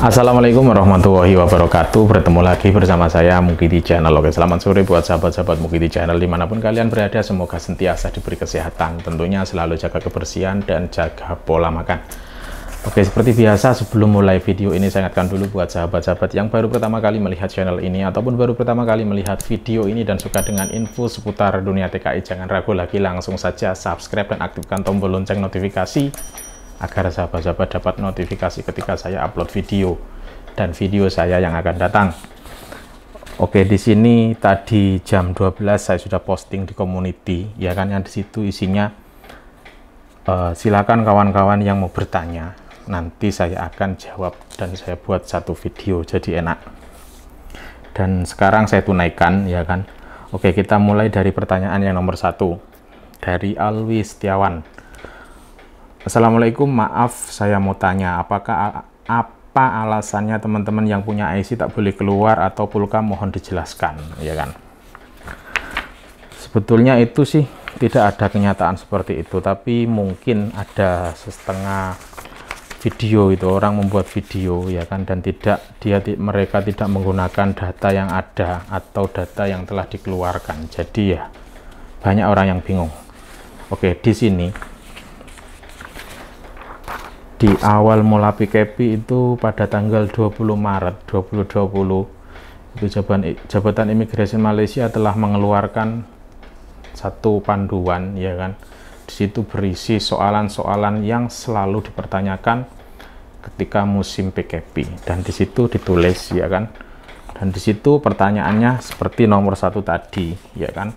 Assalamualaikum warahmatullahi wabarakatuh Bertemu lagi bersama saya Mukidi Channel Oke selamat sore buat sahabat-sahabat Mukidi Channel Dimanapun kalian berada semoga sentiasa diberi kesehatan Tentunya selalu jaga kebersihan dan jaga pola makan Oke seperti biasa sebelum mulai video ini saya ingatkan dulu buat sahabat-sahabat yang baru pertama kali melihat channel ini Ataupun baru pertama kali melihat video ini dan suka dengan info seputar dunia TKI Jangan ragu lagi langsung saja subscribe dan aktifkan tombol lonceng notifikasi agar sahabat-sahabat dapat notifikasi ketika saya upload video dan video saya yang akan datang. Oke, di sini tadi jam 12 saya sudah posting di community, ya kan yang di situ isinya uh, silakan kawan-kawan yang mau bertanya, nanti saya akan jawab dan saya buat satu video jadi enak. Dan sekarang saya tunaikan, ya kan. Oke, kita mulai dari pertanyaan yang nomor satu dari Alwi Setiawan. Assalamualaikum, maaf saya mau tanya, apakah apa alasannya teman-teman yang punya IC tak boleh keluar atau pulka mohon dijelaskan, ya kan? Sebetulnya itu sih tidak ada kenyataan seperti itu, tapi mungkin ada setengah video itu orang membuat video ya kan dan tidak dia mereka tidak menggunakan data yang ada atau data yang telah dikeluarkan jadi ya banyak orang yang bingung oke di sini di awal mula PKP itu pada tanggal 20 Maret 2020 itu Jabatan, Jabatan Imigrasi Malaysia telah mengeluarkan satu panduan ya kan di situ berisi soalan-soalan yang selalu dipertanyakan ketika musim PKP dan di situ ditulis ya kan dan di situ pertanyaannya seperti nomor satu tadi ya kan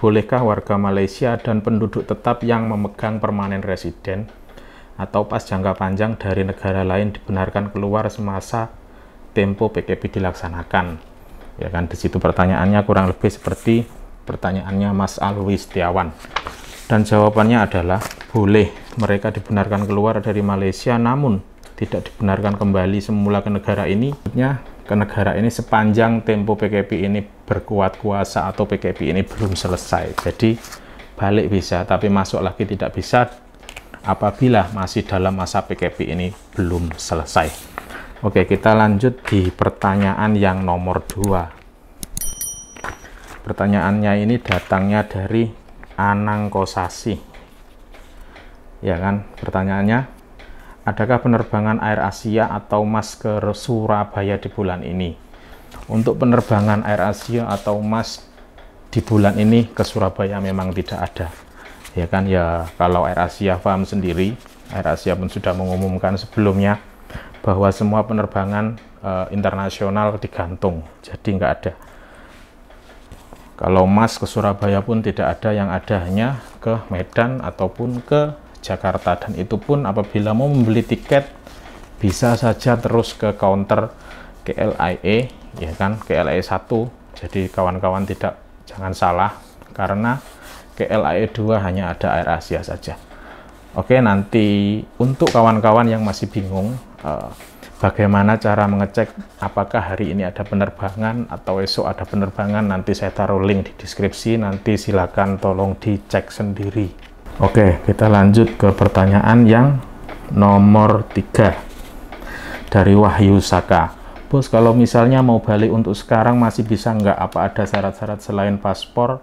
bolehkah warga Malaysia dan penduduk tetap yang memegang permanen residen atau pas jangka panjang dari negara lain dibenarkan keluar semasa tempo PKP dilaksanakan. Ya kan di situ pertanyaannya kurang lebih seperti pertanyaannya Mas Alwi Setiawan. Dan jawabannya adalah boleh mereka dibenarkan keluar dari Malaysia namun tidak dibenarkan kembali semula ke negara ini. ke negara ini sepanjang tempo PKP ini berkuat kuasa atau PKP ini belum selesai. Jadi balik bisa tapi masuk lagi tidak bisa apabila masih dalam masa PKP ini belum selesai. Oke, kita lanjut di pertanyaan yang nomor 2. Pertanyaannya ini datangnya dari Anang Kosasi. Ya kan, pertanyaannya Adakah penerbangan Air Asia atau Mas ke Surabaya di bulan ini? Untuk penerbangan Air Asia atau Mas di bulan ini ke Surabaya memang tidak ada ya kan ya kalau Air Asia Farm sendiri Air Asia pun sudah mengumumkan sebelumnya bahwa semua penerbangan uh, internasional digantung jadi nggak ada kalau Mas ke Surabaya pun tidak ada yang ada hanya ke Medan ataupun ke Jakarta dan itu pun apabila mau membeli tiket bisa saja terus ke counter KLIA e, ya kan KLIA e 1 jadi kawan-kawan tidak jangan salah karena lae 2 e hanya ada Air Asia saja. Oke, nanti untuk kawan-kawan yang masih bingung eh, bagaimana cara mengecek apakah hari ini ada penerbangan atau esok ada penerbangan, nanti saya taruh link di deskripsi, nanti silakan tolong dicek sendiri. Oke, kita lanjut ke pertanyaan yang nomor 3 dari Wahyu Saka. Bos, kalau misalnya mau balik untuk sekarang masih bisa nggak? Apa ada syarat-syarat selain paspor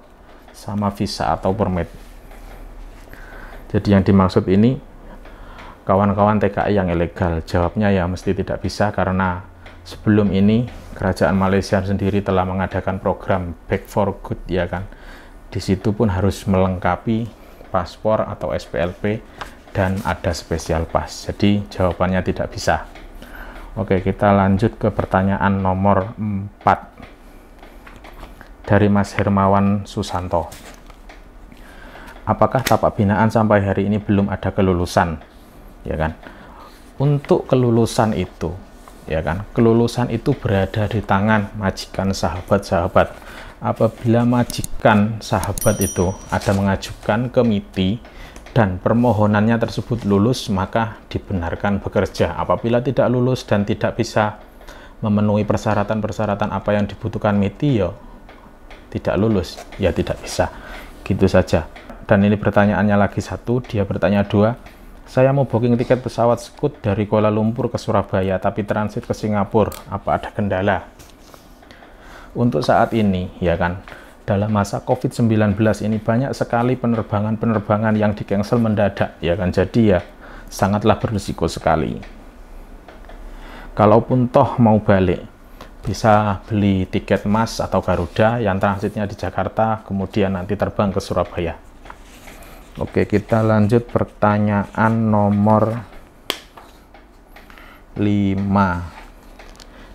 sama visa atau permit. Jadi yang dimaksud ini kawan-kawan TKI yang ilegal. Jawabnya ya mesti tidak bisa karena sebelum ini kerajaan Malaysia sendiri telah mengadakan program Back for Good ya kan. Disitu pun harus melengkapi paspor atau SPLP dan ada spesial pas. Jadi jawabannya tidak bisa. Oke, kita lanjut ke pertanyaan nomor 4 dari Mas Hermawan Susanto. Apakah tapak binaan sampai hari ini belum ada kelulusan? Ya kan? Untuk kelulusan itu, ya kan? Kelulusan itu berada di tangan majikan sahabat-sahabat. Apabila majikan sahabat itu ada mengajukan ke MITI dan permohonannya tersebut lulus, maka dibenarkan bekerja. Apabila tidak lulus dan tidak bisa memenuhi persyaratan-persyaratan apa yang dibutuhkan MITI, ya tidak lulus ya tidak bisa gitu saja dan ini pertanyaannya lagi satu dia bertanya dua saya mau booking tiket pesawat skut dari Kuala Lumpur ke Surabaya tapi transit ke Singapura apa ada kendala untuk saat ini ya kan dalam masa COVID-19 ini banyak sekali penerbangan-penerbangan yang di cancel mendadak ya kan jadi ya sangatlah berisiko sekali kalaupun toh mau balik bisa beli tiket emas atau Garuda yang transitnya di Jakarta, kemudian nanti terbang ke Surabaya. Oke, kita lanjut pertanyaan nomor 5.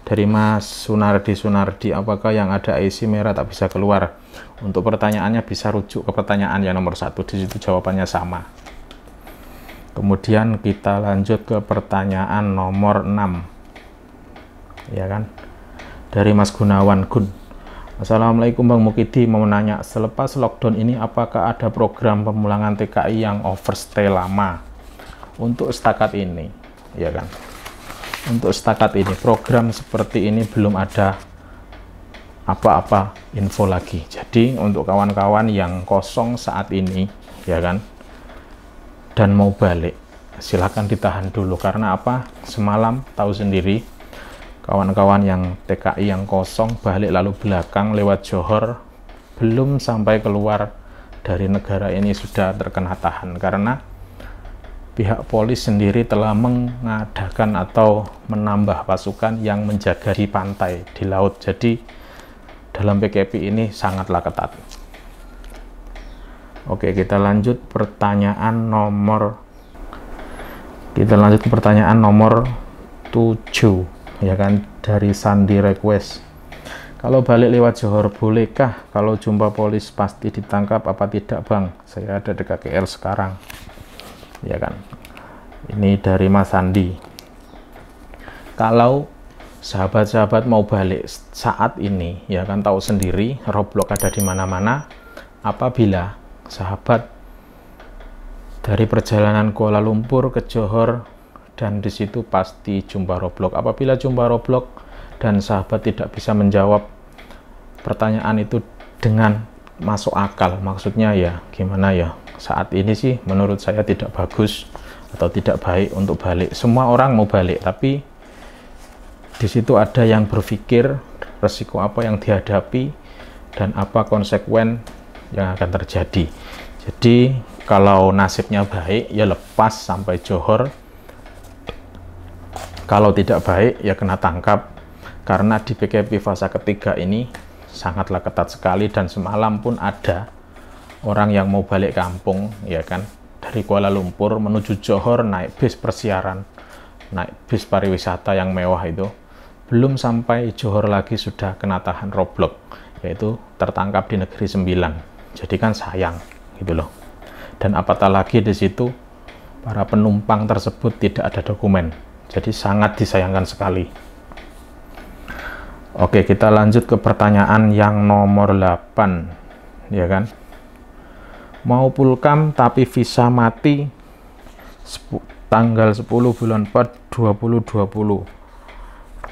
Dari Mas Sunardi Sunardi, apakah yang ada IC merah tak bisa keluar? Untuk pertanyaannya bisa rujuk ke pertanyaan yang nomor satu di situ jawabannya sama. Kemudian kita lanjut ke pertanyaan nomor 6. Ya kan? dari Mas Gunawan Gun. Assalamualaikum Bang Mukidi mau nanya selepas lockdown ini apakah ada program pemulangan TKI yang overstay lama untuk setakat ini ya kan untuk setakat ini program seperti ini belum ada apa-apa info lagi jadi untuk kawan-kawan yang kosong saat ini ya kan dan mau balik silahkan ditahan dulu karena apa semalam tahu sendiri kawan-kawan yang TKI yang kosong balik lalu belakang lewat Johor belum sampai keluar dari negara ini sudah terkena tahan karena pihak polis sendiri telah mengadakan atau menambah pasukan yang menjaga di pantai di laut jadi dalam PKP ini sangatlah ketat Oke kita lanjut pertanyaan nomor kita lanjut ke pertanyaan nomor 7 ya kan dari Sandi request kalau balik lewat Johor bolehkah kalau jumpa polis pasti ditangkap apa tidak bang saya ada di KKR sekarang ya kan ini dari Mas Sandi kalau sahabat-sahabat mau balik saat ini ya kan tahu sendiri Roblox ada di mana-mana apabila sahabat dari perjalanan Kuala Lumpur ke Johor dan di situ pasti jumpa Roblox. Apabila jumpa Roblox dan sahabat tidak bisa menjawab pertanyaan itu dengan masuk akal, maksudnya ya gimana ya? Saat ini sih menurut saya tidak bagus atau tidak baik untuk balik. Semua orang mau balik, tapi di situ ada yang berpikir resiko apa yang dihadapi dan apa konsekuen yang akan terjadi. Jadi kalau nasibnya baik ya lepas sampai Johor kalau tidak baik, ya kena tangkap. Karena di PKP fase ketiga ini sangatlah ketat sekali dan semalam pun ada orang yang mau balik kampung, ya kan, dari Kuala Lumpur menuju Johor naik bis persiaran, naik bis pariwisata yang mewah itu. Belum sampai Johor lagi sudah kena tahan roblok, yaitu tertangkap di negeri sembilan. Jadi kan sayang gitu loh. Dan apatah lagi di situ para penumpang tersebut tidak ada dokumen. Jadi sangat disayangkan sekali. Oke, kita lanjut ke pertanyaan yang nomor 8, ya kan? Mau pulkam tapi visa mati tanggal 10 bulan 4 2020.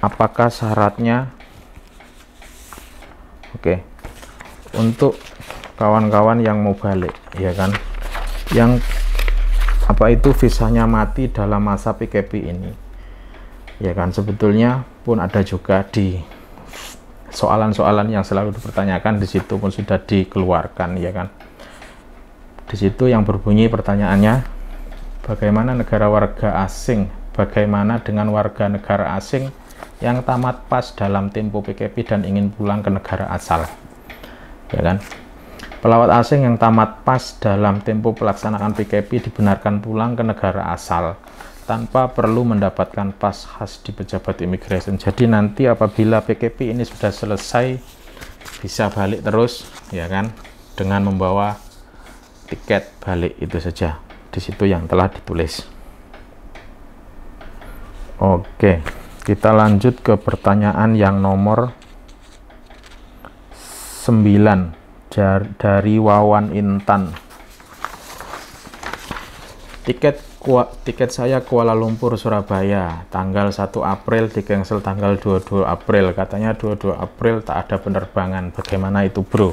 Apakah syaratnya? Oke. Untuk kawan-kawan yang mau balik, ya kan? Yang apa itu visanya mati dalam masa PKP ini? ya kan sebetulnya pun ada juga di soalan-soalan yang selalu dipertanyakan di situ pun sudah dikeluarkan ya kan di situ yang berbunyi pertanyaannya bagaimana negara warga asing bagaimana dengan warga negara asing yang tamat pas dalam tempo PKP dan ingin pulang ke negara asal ya kan pelawat asing yang tamat pas dalam tempo pelaksanaan PKP dibenarkan pulang ke negara asal tanpa perlu mendapatkan pas khas di pejabat immigration. Jadi nanti apabila PKP ini sudah selesai bisa balik terus ya kan dengan membawa tiket balik itu saja. Di situ yang telah ditulis. Oke, kita lanjut ke pertanyaan yang nomor 9 dari Wawan Intan. Tiket kuat tiket saya Kuala Lumpur Surabaya tanggal 1 April di cancel tanggal 22 April. Katanya 22 April tak ada penerbangan. Bagaimana itu, Bro?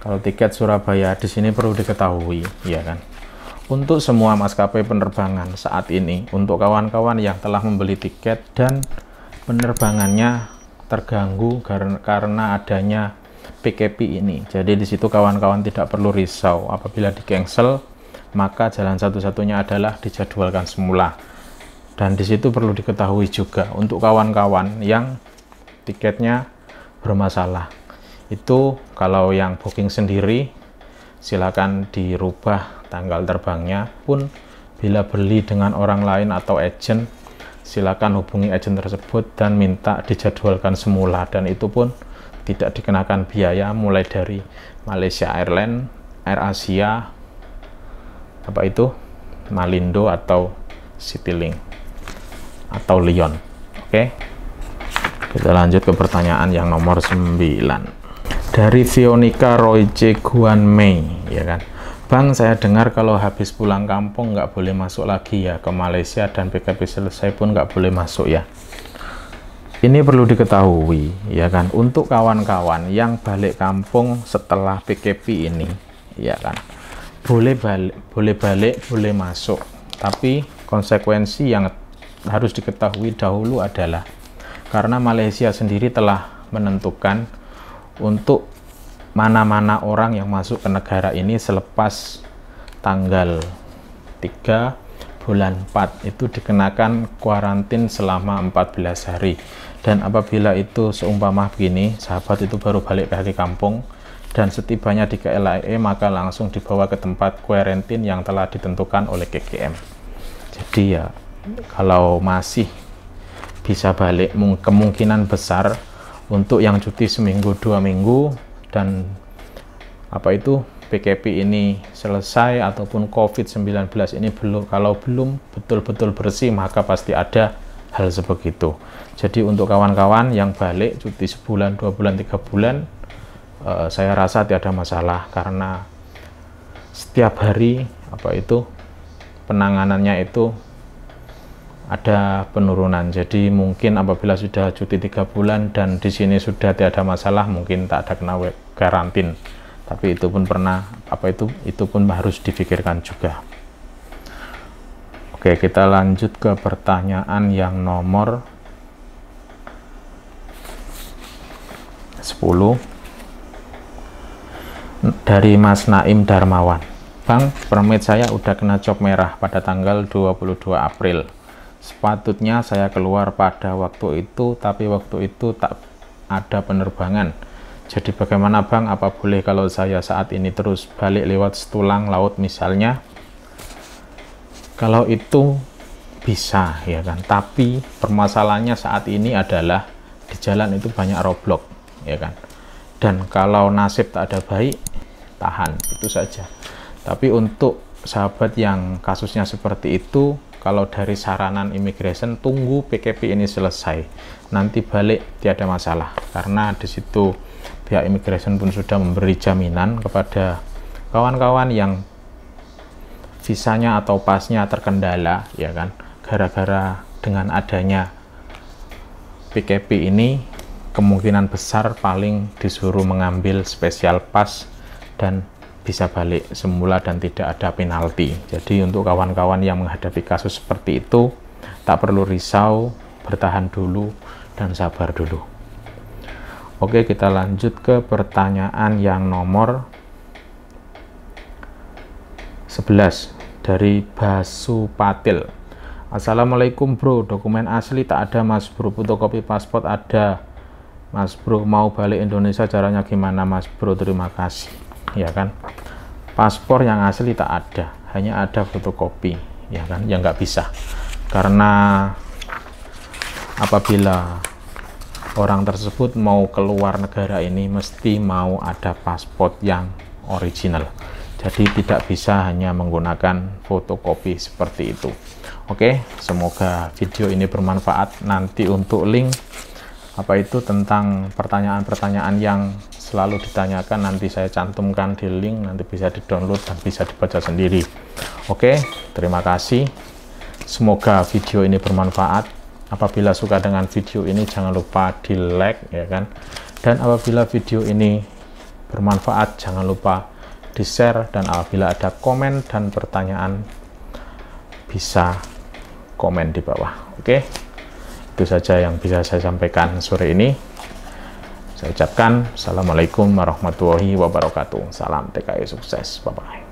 Kalau tiket Surabaya di sini perlu diketahui, ya kan? Untuk semua maskapai penerbangan saat ini, untuk kawan-kawan yang telah membeli tiket dan penerbangannya terganggu karena adanya PKP ini. Jadi disitu kawan-kawan tidak perlu risau apabila di cancel maka jalan satu-satunya adalah dijadwalkan semula. Dan di situ perlu diketahui juga untuk kawan-kawan yang tiketnya bermasalah. Itu kalau yang booking sendiri silakan dirubah tanggal terbangnya pun bila beli dengan orang lain atau agent silakan hubungi agent tersebut dan minta dijadwalkan semula dan itu pun tidak dikenakan biaya mulai dari Malaysia Airlines, Air Asia, apa itu Malindo atau Citilink atau Lyon oke okay? kita lanjut ke pertanyaan yang nomor 9 dari Roy Royce Guan Mei ya kan Bang saya dengar kalau habis pulang kampung nggak boleh masuk lagi ya ke Malaysia dan PKP selesai pun nggak boleh masuk ya ini perlu diketahui ya kan untuk kawan-kawan yang balik kampung setelah PKP ini ya kan boleh balik, boleh balik, boleh masuk. Tapi konsekuensi yang harus diketahui dahulu adalah karena Malaysia sendiri telah menentukan untuk mana-mana orang yang masuk ke negara ini selepas tanggal 3 bulan 4 itu dikenakan kuarantin selama 14 hari dan apabila itu seumpama begini sahabat itu baru balik dari kampung dan setibanya di KLIA e, maka langsung dibawa ke tempat kuarantin yang telah ditentukan oleh KKM. Jadi ya kalau masih bisa balik kemungkinan besar untuk yang cuti seminggu dua minggu dan apa itu PKP ini selesai ataupun COVID-19 ini belum kalau belum betul-betul bersih maka pasti ada hal sebegitu. Jadi untuk kawan-kawan yang balik cuti sebulan, dua bulan, tiga bulan Eh, saya rasa tidak ada masalah karena setiap hari apa itu penanganannya itu ada penurunan. Jadi mungkin apabila sudah cuti tiga bulan dan di sini sudah tidak ada masalah, mungkin tak ada kena karantin. Tapi itu pun pernah apa itu itu pun harus dipikirkan juga. Oke, kita lanjut ke pertanyaan yang nomor 10 dari Mas Naim Darmawan. Bang, permit saya udah kena cop merah pada tanggal 22 April. Sepatutnya saya keluar pada waktu itu, tapi waktu itu tak ada penerbangan. Jadi bagaimana Bang, apa boleh kalau saya saat ini terus balik lewat setulang laut misalnya? Kalau itu bisa ya kan, tapi permasalahannya saat ini adalah di jalan itu banyak roblok ya kan dan kalau nasib tak ada baik tahan itu saja tapi untuk sahabat yang kasusnya seperti itu kalau dari saranan immigration tunggu PKP ini selesai nanti balik tiada masalah karena di situ pihak immigration pun sudah memberi jaminan kepada kawan-kawan yang visanya atau pasnya terkendala ya kan gara-gara dengan adanya PKP ini kemungkinan besar paling disuruh mengambil spesial pas dan bisa balik semula dan tidak ada penalti. Jadi untuk kawan-kawan yang menghadapi kasus seperti itu, tak perlu risau, bertahan dulu dan sabar dulu. Oke, kita lanjut ke pertanyaan yang nomor 11 dari Basu Patil. Assalamualaikum bro, dokumen asli tak ada mas bro, kopi paspor ada mas bro, mau balik Indonesia caranya gimana mas bro, terima kasih ya kan paspor yang asli tak ada hanya ada fotokopi ya kan yang nggak bisa karena apabila orang tersebut mau keluar negara ini mesti mau ada paspor yang original jadi tidak bisa hanya menggunakan fotokopi seperti itu oke semoga video ini bermanfaat nanti untuk link apa itu tentang pertanyaan-pertanyaan yang selalu ditanyakan nanti saya cantumkan di link nanti bisa di download dan bisa dibaca sendiri oke terima kasih semoga video ini bermanfaat apabila suka dengan video ini jangan lupa di like ya kan dan apabila video ini bermanfaat jangan lupa di share dan apabila ada komen dan pertanyaan bisa komen di bawah oke itu saja yang bisa saya sampaikan sore ini saya ucapkan Assalamualaikum warahmatullahi wabarakatuh. Salam TKI e sukses. Bye-bye.